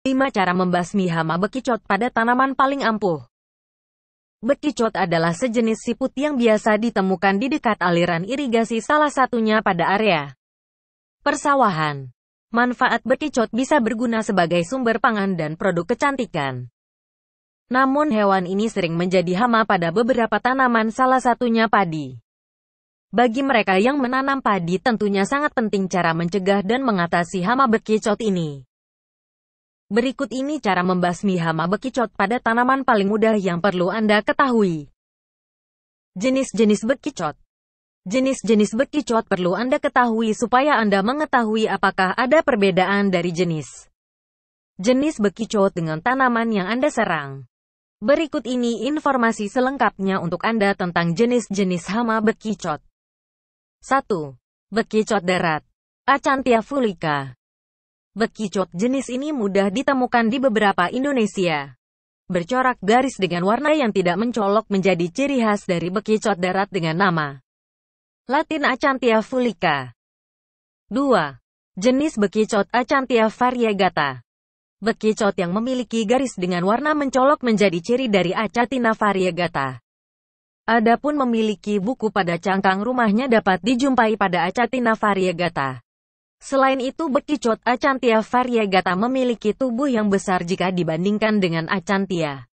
5. Cara membasmi hama bekicot pada tanaman paling ampuh. Bekicot adalah sejenis siput yang biasa ditemukan di dekat aliran irigasi salah satunya pada area persawahan. Manfaat bekicot bisa berguna sebagai sumber pangan dan produk kecantikan. Namun hewan ini sering menjadi hama pada beberapa tanaman salah satunya padi. Bagi mereka yang menanam padi tentunya sangat penting cara mencegah dan mengatasi hama bekicot ini. Berikut ini cara membasmi hama bekicot pada tanaman paling mudah yang perlu Anda ketahui. Jenis-jenis bekicot Jenis-jenis bekicot perlu Anda ketahui supaya Anda mengetahui apakah ada perbedaan dari jenis. Jenis bekicot dengan tanaman yang Anda serang. Berikut ini informasi selengkapnya untuk Anda tentang jenis-jenis hama bekicot. 1. Bekicot darat Acantia fulica Bekicot jenis ini mudah ditemukan di beberapa Indonesia. Bercorak garis dengan warna yang tidak mencolok menjadi ciri khas dari bekicot darat dengan nama Latin Acantia fulica. 2. Jenis bekicot Acantia variegata. Bekicot yang memiliki garis dengan warna mencolok menjadi ciri dari Acatina variegata. Adapun memiliki buku pada cangkang rumahnya dapat dijumpai pada Acatina variegata. Selain itu bekicot Acantia variegata memiliki tubuh yang besar jika dibandingkan dengan Acantia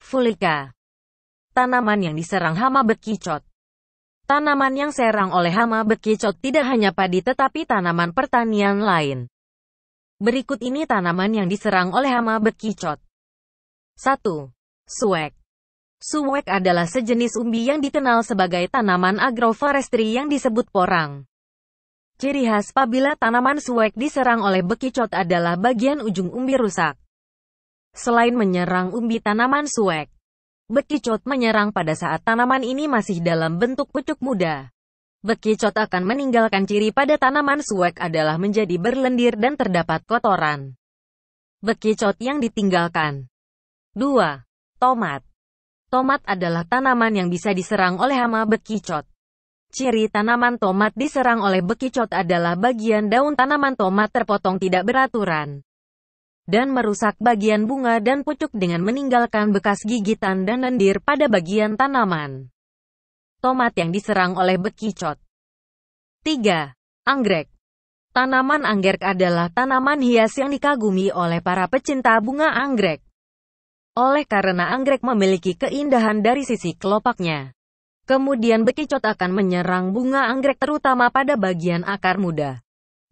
fulica. Tanaman yang diserang hama bekicot. Tanaman yang serang oleh hama bekicot tidak hanya padi tetapi tanaman pertanian lain. Berikut ini tanaman yang diserang oleh hama bekicot. 1. Suwek. Suwek adalah sejenis umbi yang dikenal sebagai tanaman agroforestry yang disebut porang. Ciri khas apabila tanaman suwek diserang oleh bekicot adalah bagian ujung umbi rusak. Selain menyerang umbi tanaman suwek, bekicot menyerang pada saat tanaman ini masih dalam bentuk pucuk muda. Bekicot akan meninggalkan ciri pada tanaman suwek adalah menjadi berlendir dan terdapat kotoran. Bekicot yang ditinggalkan. 2. Tomat. Tomat adalah tanaman yang bisa diserang oleh hama bekicot. Ciri tanaman tomat diserang oleh bekicot adalah bagian daun tanaman tomat terpotong tidak beraturan dan merusak bagian bunga dan pucuk dengan meninggalkan bekas gigitan dan lendir pada bagian tanaman. Tomat yang diserang oleh bekicot. 3. Anggrek Tanaman anggrek adalah tanaman hias yang dikagumi oleh para pecinta bunga anggrek. Oleh karena anggrek memiliki keindahan dari sisi kelopaknya, Kemudian bekicot akan menyerang bunga anggrek terutama pada bagian akar muda,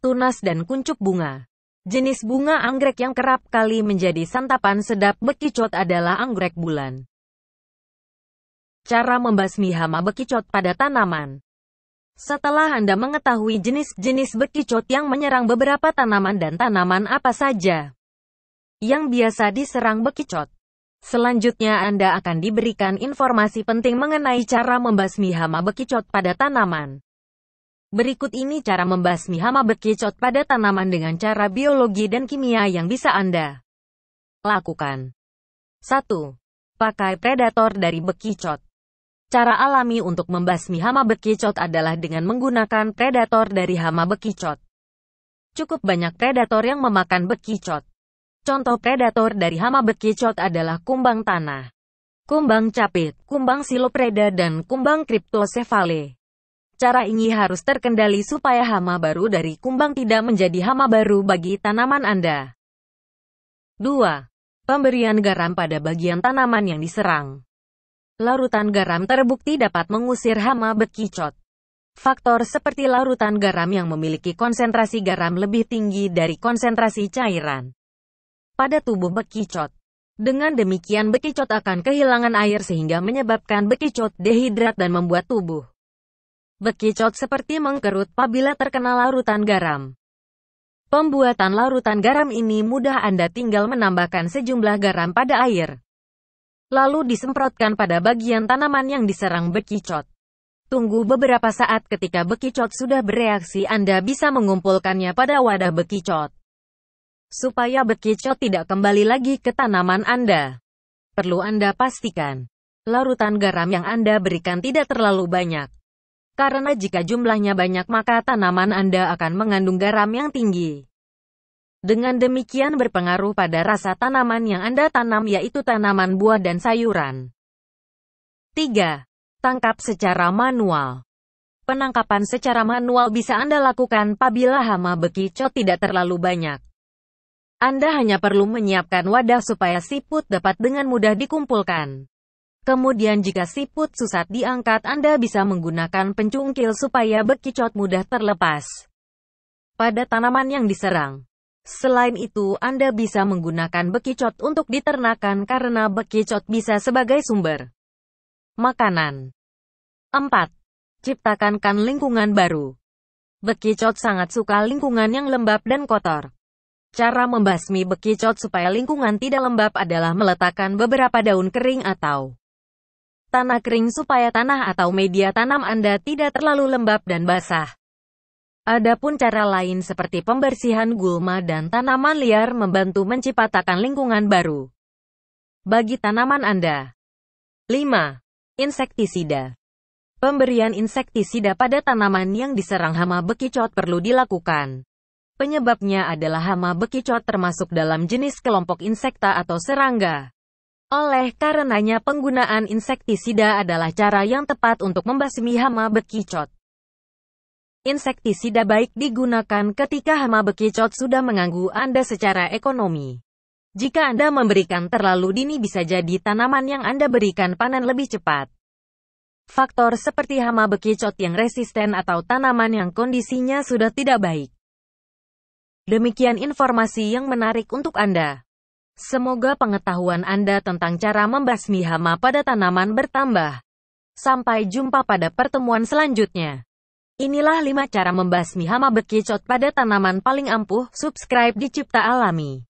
tunas dan kuncup bunga. Jenis bunga anggrek yang kerap kali menjadi santapan sedap bekicot adalah anggrek bulan. Cara membasmi hama bekicot pada tanaman Setelah Anda mengetahui jenis-jenis bekicot yang menyerang beberapa tanaman dan tanaman apa saja yang biasa diserang bekicot, Selanjutnya Anda akan diberikan informasi penting mengenai cara membasmi hama bekicot pada tanaman. Berikut ini cara membasmi hama bekicot pada tanaman dengan cara biologi dan kimia yang bisa Anda lakukan. 1. Pakai predator dari bekicot. Cara alami untuk membasmi hama bekicot adalah dengan menggunakan predator dari hama bekicot. Cukup banyak predator yang memakan bekicot. Contoh predator dari hama bekicot adalah kumbang tanah, kumbang capit, kumbang silopreda dan kumbang kriptosefale. Cara ini harus terkendali supaya hama baru dari kumbang tidak menjadi hama baru bagi tanaman Anda. 2. Pemberian garam pada bagian tanaman yang diserang. Larutan garam terbukti dapat mengusir hama bekicot. Faktor seperti larutan garam yang memiliki konsentrasi garam lebih tinggi dari konsentrasi cairan pada tubuh bekicot. Dengan demikian bekicot akan kehilangan air sehingga menyebabkan bekicot dehidrat dan membuat tubuh bekicot seperti mengkerut apabila terkena larutan garam. Pembuatan larutan garam ini mudah Anda tinggal menambahkan sejumlah garam pada air. Lalu disemprotkan pada bagian tanaman yang diserang bekicot. Tunggu beberapa saat ketika bekicot sudah bereaksi Anda bisa mengumpulkannya pada wadah bekicot. Supaya bekicot tidak kembali lagi ke tanaman Anda, perlu Anda pastikan larutan garam yang Anda berikan tidak terlalu banyak. Karena jika jumlahnya banyak maka tanaman Anda akan mengandung garam yang tinggi. Dengan demikian berpengaruh pada rasa tanaman yang Anda tanam yaitu tanaman buah dan sayuran. 3. Tangkap secara manual. Penangkapan secara manual bisa Anda lakukan apabila hama bekicot tidak terlalu banyak. Anda hanya perlu menyiapkan wadah supaya siput dapat dengan mudah dikumpulkan. Kemudian jika siput susat diangkat Anda bisa menggunakan pencungkil supaya bekicot mudah terlepas pada tanaman yang diserang. Selain itu, Anda bisa menggunakan bekicot untuk diternakan karena bekicot bisa sebagai sumber makanan. 4. Ciptakan kan lingkungan baru. Bekicot sangat suka lingkungan yang lembab dan kotor. Cara membasmi bekicot supaya lingkungan tidak lembab adalah meletakkan beberapa daun kering atau tanah kering supaya tanah atau media tanam Anda tidak terlalu lembab dan basah. Adapun cara lain seperti pembersihan gulma dan tanaman liar membantu menciptakan lingkungan baru bagi tanaman Anda. 5. Insektisida Pemberian insektisida pada tanaman yang diserang hama bekicot perlu dilakukan Penyebabnya adalah hama bekicot termasuk dalam jenis kelompok insekta atau serangga. Oleh karenanya penggunaan insektisida adalah cara yang tepat untuk membasmi hama bekicot. Insektisida baik digunakan ketika hama bekicot sudah mengganggu Anda secara ekonomi. Jika Anda memberikan terlalu dini bisa jadi tanaman yang Anda berikan panen lebih cepat. Faktor seperti hama bekicot yang resisten atau tanaman yang kondisinya sudah tidak baik Demikian informasi yang menarik untuk Anda. Semoga pengetahuan Anda tentang cara membasmi hama pada tanaman bertambah. Sampai jumpa pada pertemuan selanjutnya. Inilah 5 cara membasmi hama bekicot pada tanaman paling ampuh. Subscribe di Cipta Alami.